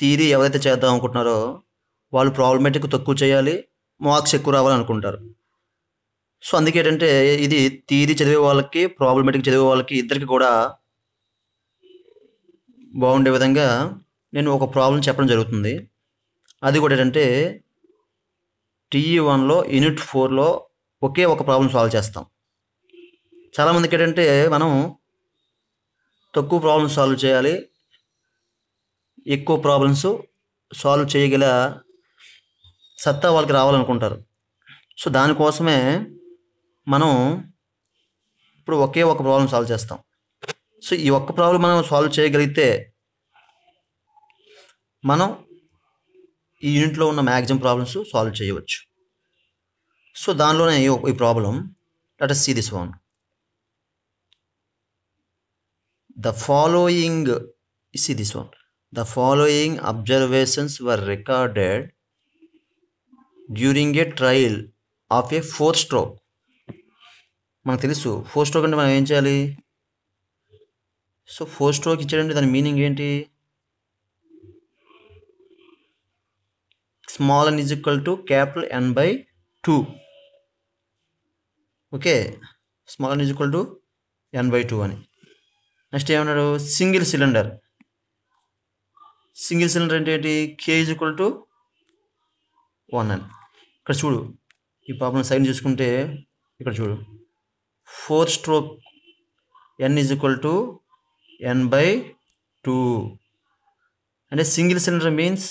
Theory ఎవరైతే చేద్దాం అనుకుంటున్నారో వాళ్ళు ప్రాబ్లమేటిక్ తక్కువ చేయాలి మార్క్స్ ఎక్కువ రావాలనుకుంటారు సో అందుకే ఏంటంటే ఇది థీరీ చదివే వాళ్ళకి ప్రాబ్లమేటిక్ చదివే వాళ్ళకి ఇద్దరికి కూడా బాగుండే విధంగా నేను ఒక ప్రాబ్లం చెప్పడం జరుగుతుంది అది కూడా ఏంటంటే టీఈ వన్లో యూనిట్ ఫోర్లో ఒకే ఒక ప్రాబ్లం సాల్వ్ చేస్తాం చాలామందికి ఏంటంటే మనం తక్కువ ప్రాబ్లం సాల్వ్ చేయాలి ఎక్కువ ప్రాబ్లమ్స్ సాల్వ్ చేయగల సత్తా వాళ్ళకి రావాలనుకుంటారు సో దానికోసమే మనం ఇప్పుడు ఒకే ఒక ప్రాబ్లం సాల్వ్ చేస్తాం సో ఈ ఒక్క ప్రాబ్లం మనం సాల్వ్ చేయగలిగితే మనం ఈ యూనిట్లో ఉన్న మ్యాక్సిమం ప్రాబ్లమ్స్ సాల్వ్ చేయవచ్చు సో దానిలోనే ఈ problem let us see this one the following see this one the following observations were recorded during a trial of a four stroke మనకు తెలుసు ఫోర్ స్ట్రోక్ అంటే మనం ఏం చేయాలి సో ఫోర్ స్ట్రోక్ ఇచ్చాడంటే దాని మీనింగ్ ఏంటి small and is to capital N by two okay small and is to N by two అని నెక్స్ట్ ఏమన్నాడు సింగిల్ సిలిండర్ సింగిల్ సిలిండర్ అంటే ఏంటి K is equal to one అని ఇక్కడ చూడు ఈ పాపం సైన్ చూసుకుంటే ఇక్కడ చూడు four stroke N is equal to N by two అంటే సింగిల్ సిలిండర్ మీన్స్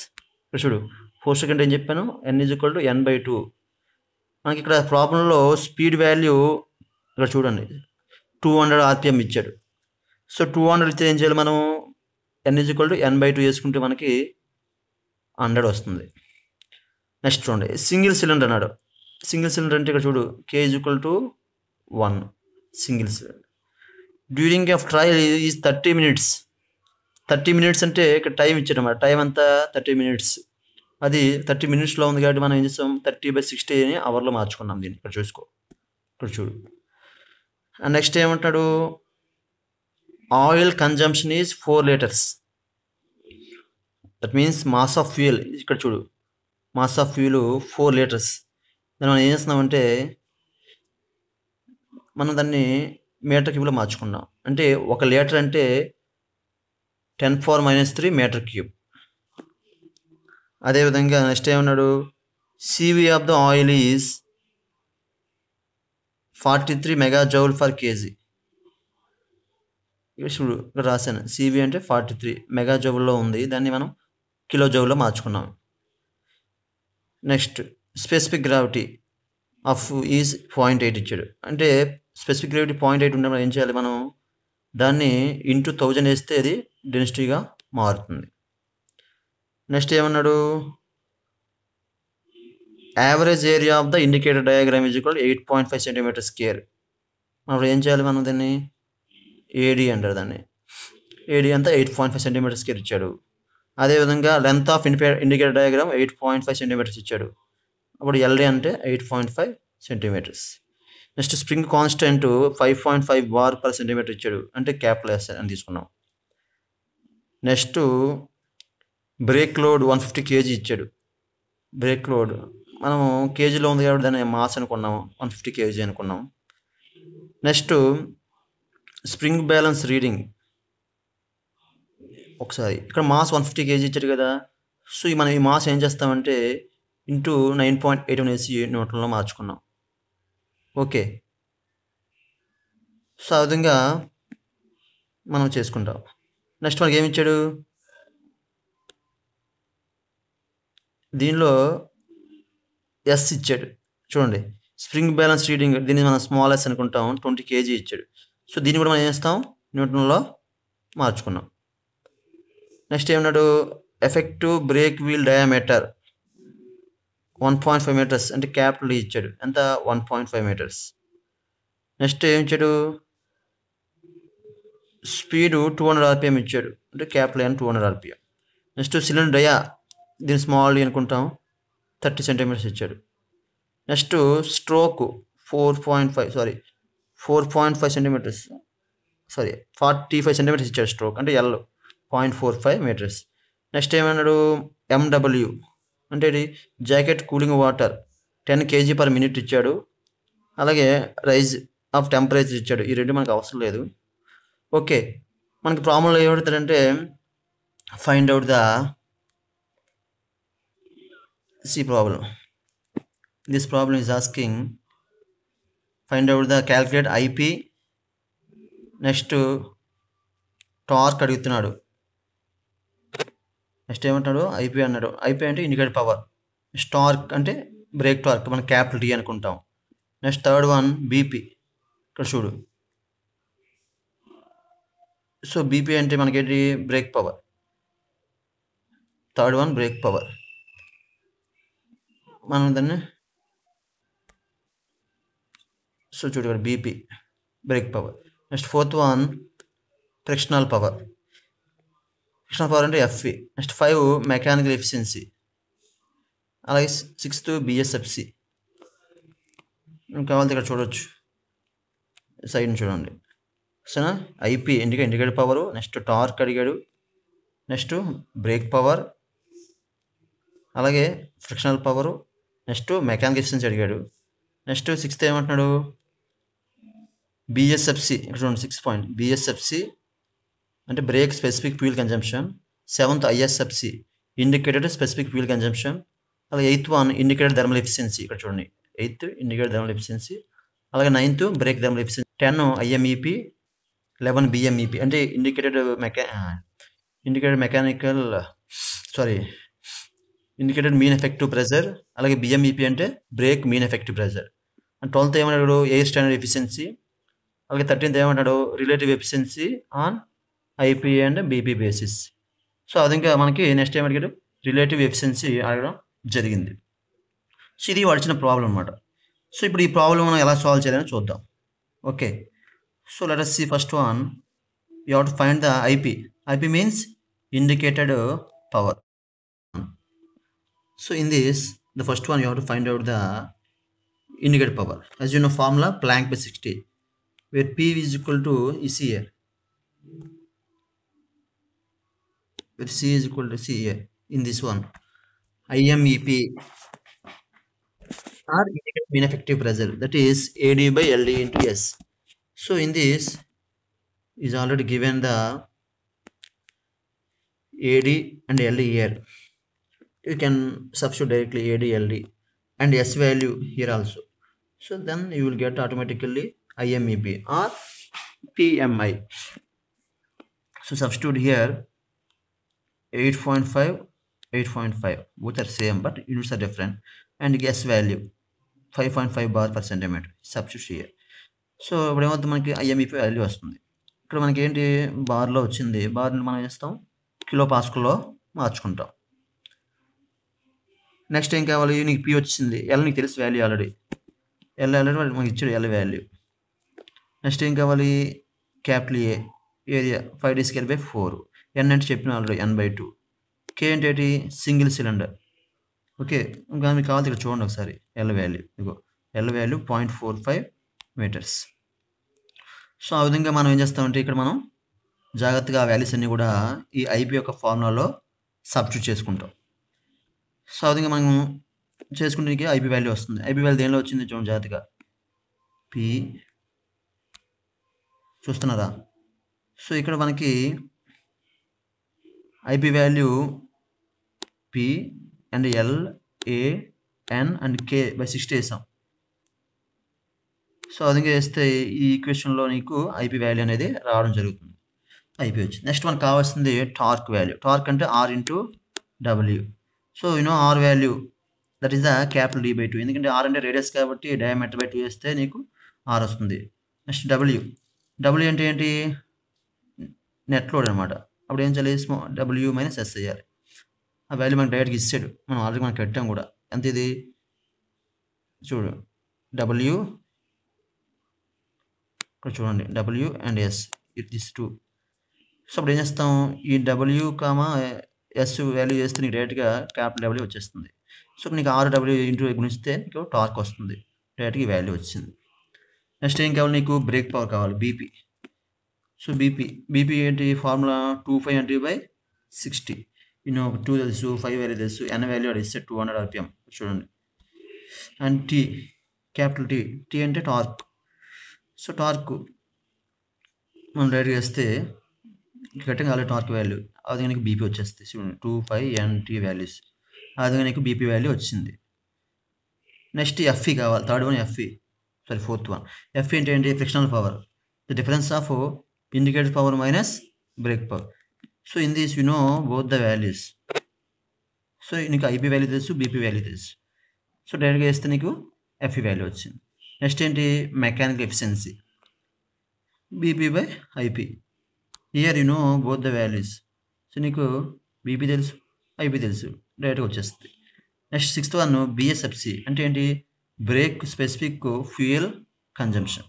ఇక్కడ చూడు ఫోర్ స్ట్రోక్ అంటే ఏం చెప్పాను N is equal to N by two మనకి ఇక్కడ ప్రాబ్లంలో స్పీడ్ వాల్యూ ఇక్కడ చూడండి టూ హండ్రెడ్ ఆర్పిఎం ఇచ్చాడు సో టూ హండ్రెడ్ ఇస్తే ఏం చేయాలి మనం N is equal to N by two వేసుకుంటే మనకి హండ్రెడ్ వస్తుంది నెక్స్ట్ చూడండి సింగిల్ సిలిండర్ అన్నాడు సింగిల్ సిలిండర్ అంటే ఇక్కడ చూడు K is equal to one single cylinder during of trial is thirty minutes thirty minutes అంటే ఇక్కడ టైం ఇచ్చారన్నమాట టైం అంతా థర్టీ మినిట్స్ అది థర్టీ మినిట్స్లో ఉంది కాబట్టి మనం ఏం చేస్తాం థర్టీ బై సిక్స్టీ అని అవర్లో మార్చుకున్నాం దీన్ని ఇక్కడ చూసుకో ఇక్కడ చూడు నెక్స్ట్ ఏమంటాడు oil consumption is four litres that means mass of fuel ఇక్కడ చూడు mass of fuel four litres దాన్ని మనం ఏం చేస్తున్నామంటే మనం దాన్ని మీటర్ క్యూబ్లో మార్చుకున్నాం అంటే ఒక లీటర్ అంటే ten four minus three metre cube అదేవిధంగా నెక్స్ట్ ఏమన్నాడు CV of the oil is forty three mega joule per KG ఇప్పుడు రాశాను సివి అంటే ఫార్టీ త్రీ మెగా జోబుల్లో ఉంది దాన్ని మనం కిలో జోబులో మార్చుకున్నాం next specific gravity of is point eight ఇచ్చాడు అంటే స్పెసిఫిక్ గ్రావిటీ పాయింట్ ఎయిట్ ఉండడం ఏం చేయాలి మనం దాన్ని ఇంటూ థౌజండ్ వేస్తే అది డెన్సిటీగా మారుతుంది నెక్స్ట్ ఏమన్నాడు average area of the indicator diagram is equal eight point five centimetre square అప్పుడు ఏం చేయాలి మనం దీన్ని ఏడీ అంటారు దాన్ని ఏడీ అంతా ఎయిట్ పాయింట్ ఫైవ్ సెంటీమీటర్స్కి ఇచ్చాడు అదేవిధంగా length of indicator indicator diagram eight point five centimetres ఇచ్చాడు అప్పుడు ఎల్డీ అంటే eight point five centimetres next spring constant five point five bar per centimetre ఇచ్చాడు అంటే క్యాప్లెస్ అని తీసుకున్నాం next brake load one fifty kg ఇచ్చాడు బ్రేక్ లోడ్ మనము కేజీలో ఉంది కాబట్టి దాన్ని మాస్ అనుకున్నాము వన్ ఫిఫ్టీ కేజీ అనుకున్నాం నెక్స్ట్ స్ప్రింగ్ బ్యాలెన్స్ రీడింగ్ ఒకసారి ఇక్కడ మాస్ వన్ ఫిఫ్టీ కేజీ ఇచ్చారు కదా సో మనం ఈ మాస్ ఏం చేస్తామంటే into nine point eight one ఏసీ న్యూటన్లో మార్చుకున్నాం ఓకే సో ఆ విధంగా మనం చేసుకుంటాం నెక్స్ట్ మనకి ఏమి ఇచ్చాడు దీనిలో ఎస్ ఇచ్చాడు చూడండి స్ప్రింగ్ బ్యాలెన్స్ రీడింగ్ దీన్ని మనం స్మాల్ ఎస్ అనుకుంటాం ట్వంటీ కేజీ ఇచ్చాడు సో దీన్ని కూడా మనం ఏం చేస్తాం న్యూటన్లో మార్చుకున్నాం నెక్స్ట్ ఏమన్నాడు effective brake wheel diameter one point five metres అంటే క్యాపిటల్ ఇచ్చాడు ఎంత one point five metres next ఏం ఇచ్చాడు స్పీడు టూ హండ్రెడ్ ఆర్పిఎం ఇచ్చాడు అంటే క్యాపిటల్ అని two hundred RPM next cylinder dia దీని స్మాల్ అనుకుంటాం థర్టీ సెంటీమీటర్స్ ఇచ్చాడు next stroke four point five sorry four point five centimetres sorry forty five centimetres ఇచ్చాడు stroke అంటే L point four five metres next ఏమన్నాడు MW అంటే ఇది jacket cooling water ten kg per minute ఇచ్చాడు అలాగే rise of temperature ఇచ్చాడు ఈ రెండు మనకు అవసరం లేదు ఓకే మనకి ప్రాబ్లం ఏమడుతాడంటే find out the see problem this problem is asking find out the calculate IP next torque అడుగుతున్నాడు నెక్స్ట్ ఏమంటాడు ఐపీ అన్నాడు ఐపీ అంటే ఇండికేట్ పవర్ స్టార్క్ అంటే బ్రేక్ టార్క్ మనం క్యాపిటల్ డి అనుకుంటాం నెక్స్ట్ థర్డ్ వన్ బీపీ ఇక్కడ చూడు సో బీపీ అంటే మనకేంటి brake power third one brake power మనం దాన్ని సో చూడండి BP brake power next fourth one frictional power frictional power అంటే FE next five mechanical efficiency అలాగే సిక్స్త్ బిఎస్ఎఫ్సి కావాలి ఇక్కడ చూడవచ్చు సైడ్ని చూడండి సరేనా ఐపీ ఇండికే ఇండికేట్ పవరు నెక్స్ట్ టార్క్ అడిగాడు నెక్స్ట్ బ్రేక్ పవర్ అలాగే frictional power next mechanic efficiency అడిగాడు నెక్స్ట్ సిక్స్త్ ఏమంటున్నాడు బిఎస్ఎఫ్సి ఇక్కడ చూడండి సిక్స్ పాయింట్ బిఎస్ఎఫ్సి అంటే brake specific fuel consumption seventh ISFC indicated specific fuel consumption అలాగే eighth one indicated thermal efficiency ఇక్కడ చూడండి ఎయిత్ ఇండికేటెడ్ థర్మల్ ఎఫిషియన్సీ అలాగే ninth brake thermal efficiency ten ఐఎంఈపి eleven BMEP అంటే indicated మెకా indicated mechanical sorry indicated mean effective pressure అలాగే BMEP అంటే brake mean effective pressure and twelfth ఏమన్నాడు air standard efficiency అలాగే thirteenth ఏమంటాడు relative efficiency on IP and BP basis so అది ఇంకా మనకి నెక్స్ట్ ఏం అడిగాడు రిలేటివ్ ఎఫిషియన్సీ అడగడం జరిగింది సో ఇది వాడిచిన ప్రాబ్లం అనమాట సో ఇప్పుడు ఈ ప్రాబ్లం మనం ఎలా సాల్వ్ చేయాలని చూద్దాం okay so let see first one you how to find the IP IP means indicated power so in this the first one you how to find out the indicated power as you know formula plank by sixty where P is equal to C here. Where C is equal to C here in this one. IMEP or effective pressure that is AD by LD into S. So in this is already given the AD and LD here. You can substitute directly AD, LD and S value here also. So then you will get automatically IMEP or PMI. So substitute here 8.5, 8.5 both are same but units are different and guess value 5.5 bar per centimeter substitute here. So ఇప్పుడు ఏమవుతుంది మనకి ఐఎంఈపీ value e వస్తుంది ఇక్కడ మనకి ఏంటి బార్లో వచ్చింది బార్ని మనం చేస్తాం కిలో పాస్కుల్లో మార్చుకుంటాం నెక్స్ట్ ఏం కావాలి నీకు పి వచ్చింది ఎల్ నీకు తెలుసు వాల్యూ ఆల్రెడీ ఎల్ ఆల్రెడీ మనకి ఇచ్చాడు ఎల్ వాల్యూ నెక్స్ట్ ఏం కావాలి capital A area five days square by four N అంటే చెప్పిన already N by two K ఏంటి సింగిల్ సిలిండర్ ఓకే ఇంకా మీకు కావాలి ఇక్కడ చూడండి ఒకసారి ఎల్ వాల్యూ ఇగో L value point four five metres so ఆ విధంగా మనం ఏం చేస్తామంటే ఇక్కడ మనం జాగ్రత్తగా ఆ వాల్యూస్ అన్నీ కూడా ఈ ఐపీ యొక్క ఫార్ములాలో సబ్స్టిట్యూట్ చేసుకుంటాం సో ఆ విధంగా మనం చేసుకుంటే ఐపీ వాల్యూ వస్తుంది ఐపీ వాల్యూ దేనిలో వచ్చింది చూడండి జాగ్రత్తగా పి చూస్తున్నారా సో ఇక్కడ మనకి IP value P and L A N and K by sixty వేసాం సో అది వేస్తే ఈ ఈక్వేషన్లో నీకు ఐపీ వాల్యూ అనేది రావడం జరుగుతుంది ఐపీ వచ్చి నెక్స్ట్ మనకు కావాల్సింది టార్క్ వాల్యూ టార్క్ అంటే R into W so you know R value that is the capital D by two ఎందుకంటే ఆర్ అంటే రేడియస్ కాబట్టి డయామీటర్ బై టూ వేస్తే నీకు ఆర్ వస్తుంది నెక్స్ట్ డబ్ల్యూ డబ్ల్యూ అంటే ఏంటి నెట్ లోడ్ అనమాట అప్పుడు ఏం చేయాలి స్మో డబ్ల్యూ మైనస్ ఎస్ చేయాలి ఆ వాల్యూ మనకి డైరెక్ట్గా ఇచ్చాడు మనం ఆల్రెడీ మనకి పెట్టాం కూడా ఎంత ఇది చూడు డబ్ల్యూ ఇక్కడ చూడండి W and S it this two so అప్పుడు ఏం చేస్తాం ఈ డబ్ల్యూ కామా ఎస్ వాల్యూ చేస్తే నీకు డైరెక్ట్గా క్యాపిటల్ డబ్ల్యూ వచ్చేస్తుంది సో నీకు ఆరు డబ్ల్యూ ఇంటూ గుణిస్తే నీకు టార్క్ వస్తుంది డైరెక్ట్గా వాల్యూ వచ్చింది నెక్స్ట్ ఏం కావాలి నీకు బ్రేక్ పవర్ కావాలి బీపీ సో బీపీ బీపీ ఏంటి ఫార్ములా టూ ఫైవ్ అంటే బై సిక్స్టీ ఇన్నో టూ తెలుసు ఫైవ్ వాల్యూ తెలుసు ఎన్ వాల్యూ ఇస్తే టూ హండ్రెడ్ ఆర్పిఎం చూడండి and T capital T T అంటే టార్క్ సో టార్క్ మనం రైడ్ చేస్తే గట్టిగా అలాగే టార్క్ వాల్యూ అది నీకు బీపీ వచ్చేస్తుంది చూడండి two five N T values అదిగా నీకు బీపీ వాల్యూ వచ్చింది నెక్స్ట్ ఎఫ్ఈ కావాలి third one FE sorry fourth one F ఏంటి ఏంటి frictional power the difference of indicator power minus brake power so in this you know both the values so నీకు IP value తెలుసు BP value తెలుసు so డైరెక్ట్గా వేస్తే నీకు FE value వచ్చింది next ఏంటి mechanical efficiency BP by IP here you know both the values so నీకు BP తెలుసు ఐపీ తెలుసు డైరెక్ట్గా వచ్చేస్తుంది నెక్స్ట్ సిక్స్త్ వన్ బిఎస్ఎఫ్సి అంటే ఏంటి brake specific fuel consumption.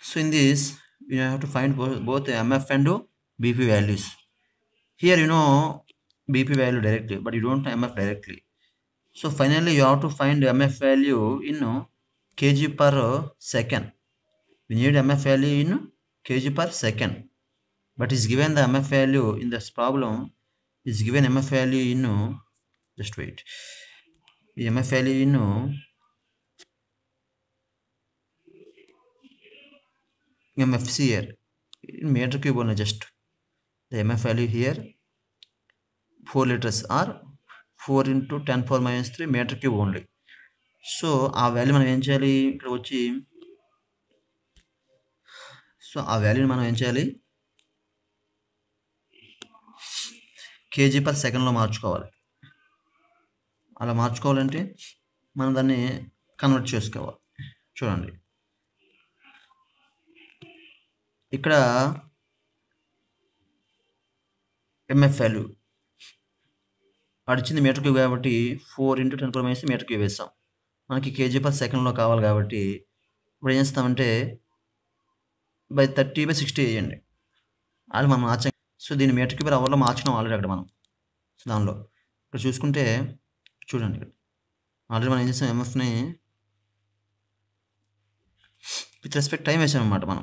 So in this, you have to find both MF and BP values. Here you know BP value directly, but you don't MF directly. So finally you have to find MF value in kg per second. We need MF value in kg per second. But is given the MF value in this problem is given MF value in just wait ఎంఎఫ్ఎల్ఈను MFCR metre cube ఉన్న just the MF value here four litres or four into ten four minus three metre cube only so ఆ వాల్యూ మనం ఏం చేయాలి ఇక్కడ వచ్చి so ఆ వాల్యూని మనం ఏం చేయాలి కేజీ పర్ సెకండ్లో మార్చుకోవాలి అలా మార్చుకోవాలంటే మనం దాన్ని కన్వర్ట్ చేసుకోవాలి చూడండి ఇక్కడ ఎంఎఫ్ వాల్యూ అడిచింది మీటర్ క్యూబ్ కాబట్టి four into ten cube metre cube వేస్తాం మనకి కేజీ పర్ సెకండ్లో కావాలి కాబట్టి ఇప్పుడు ఏం చేస్తామంటే బై థర్టీ బై సిక్స్టీ వేయండి అది మనం మార్చాం సో దీన్ని మీటర్ క్యూబ్ అవర్లో మార్చినాం ఆల్రెడీ అక్కడ మనం దానిలో ఇక్కడ చూసుకుంటే చూడండి ఇక్కడ ఆల్రెడీ మనం ఏం చేసాం ఎంఎఫ్ని విత్ రెస్పెక్ట్ టైం వేసాం అనమాట మనం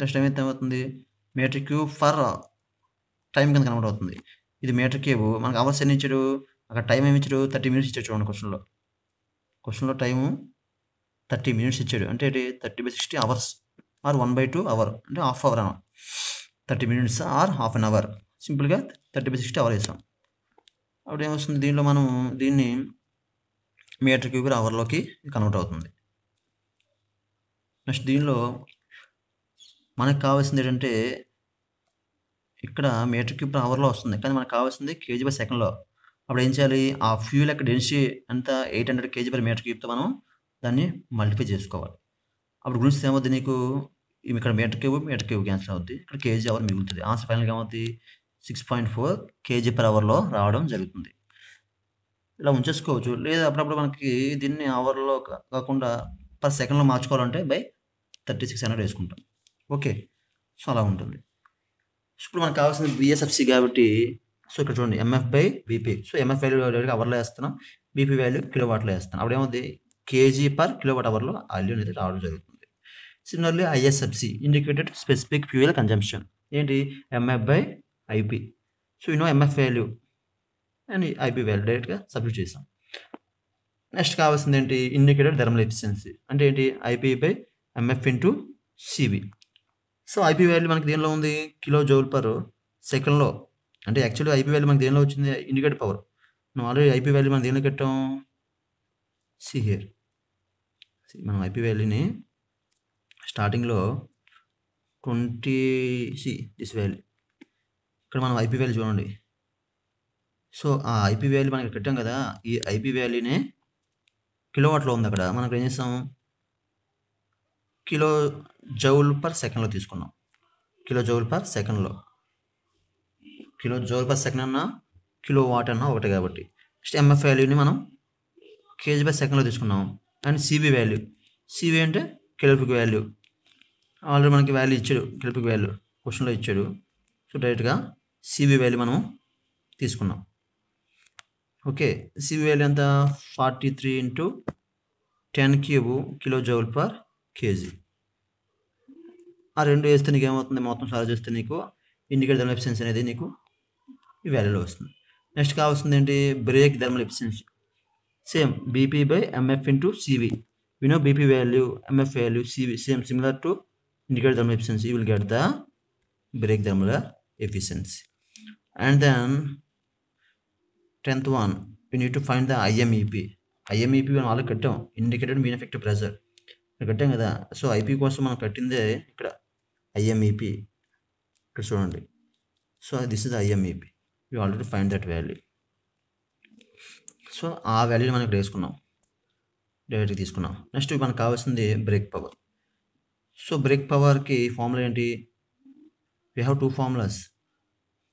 నెక్స్ట్ టైం అయితే ఏమవుతుంది మీటర్ క్యూ ఫర్ టైం కింద కనబడి అవుతుంది ఇది మీటర్ క్యూబ్ మనకు అవర్స్ ఎన్ని ఇచ్చాడు అక్కడ టైం ఏమి ఇచ్చాడు థర్టీ మినిట్స్ ఇచ్చాడు చూడండి క్వశ్చన్లో క్వశ్చన్లో టైము థర్టీ మినిట్స్ ఇచ్చాడు అంటే thirty by sixty hours or one by two hour అంటే హాఫ్ అవర్ అన్నమాట thirty minutes or half an hour సింపుల్గా థర్టీ బై సిక్స్టీ అవర్ వేసాం అప్పుడు ఏమొస్తుంది దీనిలో మనం దీన్ని మీటర్ క్యూబ్ అవర్లోకి కన్వర్ట్ అవుతుంది నెక్స్ట్ దీనిలో మనకు కావాల్సింది ఏంటంటే ఇక్కడ మీటర్ క్యూబ్ అవర్లో వస్తుంది కానీ మనకు కావాల్సింది కేజీ బై సెకండ్లో అప్పుడు ఏం చేయాలి ఆ ఫ్యూల్ యొక్క డెన్సిటీ అంతా eight hundred kg per metre క్యూబ్తో మనం దాన్ని మల్టిఫై చేసుకోవాలి అప్పుడు గురించి ఏమవుతుంది నీకు ఇక్కడ metre cube metre cube cancel అవుద్ది ఇక్కడ కేజీ అవర్ మిగులుతుంది ఆన్సర్ ఫైనల్గా ఏమవుతుంది six point four kg per అవర్లో రావడం జరుగుతుంది ఇలా ఉంచేసుకోవచ్చు లేదా అప్పుడప్పుడు మనకి దీన్ని అవర్లో కాకుండా పర్ సెకండ్లో మార్చుకోవాలంటే బై థర్టీ సిక్స్ హండ్రెడ్ వేసుకుంటాం ఓకే సో అలా ఉంటుంది సో ఇప్పుడు మనకు కావాల్సింది బిఎస్ఎఫ్సి కాబట్టి సో ఇక్కడ చూడండి MF by BP so MF value అవర్లో వేస్తున్నాం బీపీ వాల్యూ కిలోవాట్లో వేస్తాను అప్పుడు ఏమవుతుంది కేజీ పర్ కిలోవాట్ అవర్లో వాల్యూ అనేది రావడం జరుగుతుంది similarly ISFC indicated specific fuel consumption ఏంటి MF by IB so you MF value and IB value డైరెక్ట్గా సబ్మిట్ చేసాం నెక్స్ట్ కావాల్సింది ఏంటి ఇండికేటెడ్ థర్మల్ ఎఫిషియన్సీ అంటే ఏంటి IP by MF into CB so IP value మనకి దేనిలో ఉంది కిలో జౌల్ పర్ సెకండ్లో అంటే యాక్చువల్గా ఐపీ వాల్యూ మనకి దేనిలో వచ్చింది ఇండికేటర్ పవర్ మనం ఆల్రెడీ ఐపీ వాల్యూ మనం దేనిలో కట్టాం సి మనం ఐపీ వాల్యూని స్టార్టింగ్లో ట్వంటీ సి దిస్ వాల్యూ ఇక్కడ మనం ఐపీ వ్యాల్యూ చూడండి సో ఆ ఐపీ వ్యాల్యూ మనకి కట్టాం కదా ఈ ఐపీ కిలో కిలోవాట్లో ఉంది అక్కడ మనం ఏం చేస్తాం కిలో జౌల్ పర్ సెకండ్లో తీసుకున్నాం కిలో జౌల్ పర్ సెకండ్లో కిలో జౌల్ పర్ సెకండ్ అన్నా కిలో వాట్ అన్నా ఒకటి కాబట్టి నెక్స్ట్ ఎంఎఫ్ వాల్యూని మనం కేజీ పర్ సెకండ్లో తీసుకున్నాం అండ్ సిబి వాల్యూ సిబి అంటే కిలోపిక్ వాల్యూ ఆల్రెడీ మనకి వాల్యూ ఇచ్చాడు కిలోపిక్ వాల్యూ క్వశ్చన్లో ఇచ్చాడు సో డైరెక్ట్గా సివి వాల్యూ మనం తీసుకున్నాం ఓకే సివి వాల్యూ ఎంత forty three into ten cube kilo joule per kg ఆ రెండు వేస్తే నీకు ఏమవుతుంది మొత్తం సార్ చేస్తే నీకు ఇండికేట్ థర్మల్ ఎఫిషియన్సీ అనేది నీకు ఈ వాల్యూలో వస్తుంది నెక్స్ట్ కావాల్సింది ఏంటి brake thermal efficiency same BP by MF into CV వినో BP value MF value CV same similar to indicate thermal efficiency will get the brake thermal efficiency and then tenth one you need to find the IMEP IMEP మనం already కట్టాం indicated mean effective pressure కట్టాం కదా so IP కోసం మనం కట్టిందే ఇక్కడ ఐఎంఈపి e ఇక్కడ చూడండి so this is IMEP you already find that value so ఆ వాల్యూని మనం ఇక్కడ వేసుకున్నాం డైరెక్ట్గా తీసుకున్నాం నెక్స్ట్ మనకు కావాల్సింది బ్రేక్ పవర్ సో బ్రేక్ పవర్కి ఫార్ములా ఏంటి we have two formulas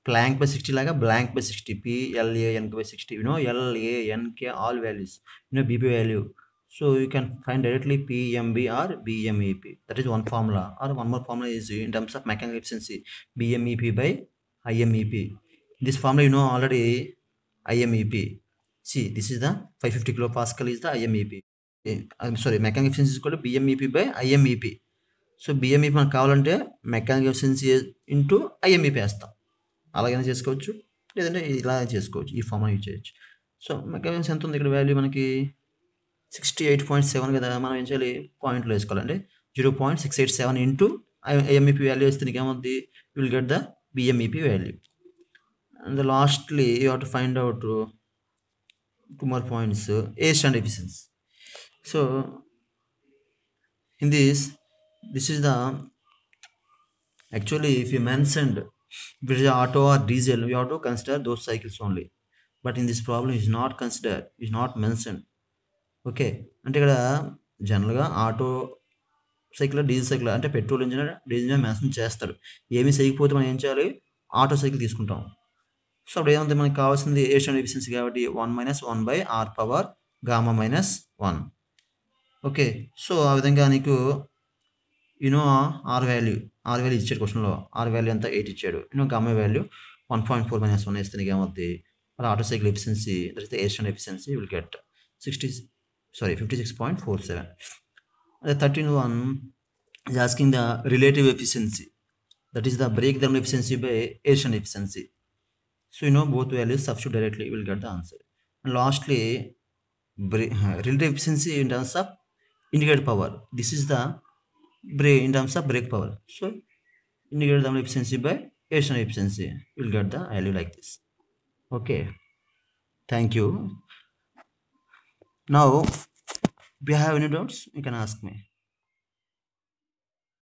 plank by sixty లాగా blank by sixty PLAN by sixty you know LANK all values you know BP value so you can find directly PMB or BMEP that is one formula or one more formula is in terms of mechanical efficiency BMEP by IMEP this formula you know already IMEP see this is the five fifty kilo pascal is the IMEP sorry mechanical efficiency కూడా BMEP by ఐఎంఈపి so బిఎంఈపి మనకు కావాలంటే mechanic efficiency into ఐఎంఈపి వేస్తాం అలాగైనా చేసుకోవచ్చు లేదంటే ఇలా చేసుకోవచ్చు ఈ ఫామ్ యూజ్ చేయొచ్చు సో మెకానిక్స్ ఎంత ఉంది ఇక్కడ వాల్యూ మనకి సిక్స్టీ ఎయిట్ పాయింట్ సెవెన్ కదా మనం ఏం చేయాలి పాయింట్లో వేసుకోవాలండి zero point six eight seven into IMEP value వేస్తే నీకు ఏమవుద్ది will get the BMEP value and lastly you have to find out two more points ఏస్ట్ and efficiency so in this this is the actually if you mentioned If it is auto or diesel, we have to consider those cycles only. But in this problem is not considered is not mention okay అంటే ఇక్కడ జనరల్గా auto cycle diesel cycle అంటే petrol engineer diesel engineer mention చేస్తాడు ఏమి చేయకపోతే మనం ఏం చేయాలి ఆటో సైకిల్ తీసుకుంటాం సో అప్పుడు ఏమంటే మనకి కావాల్సింది ఏషియన్ ఎఫిషియన్సీ కాబట్టి one minus one by R power gamma minus one okay so ఆ విధంగా నీకు you know R value R value ఇచ్చాడు క్వశ్చన్లో ఆర్ వాల్యూ అంతా ఎయిట్ ఇచ్చాడు you know gamma value one point four minus one వేస్తే గేమ్ వద్ది మళ్ళీ auto cycle efficiency that Asian efficiency will get sixty sorry fifty six point four seven అదే thirteen one is asking the relative efficiency that is the brake down efficiency by Asian efficiency so you know both values substitute directly will get the answer and lastly brake relative efficiency in terms of indicator power this is the brake in terms of brake power so integrate the efficiency by additional efficiency you'll get the value like this okay thank you now if you have any doubts you can ask me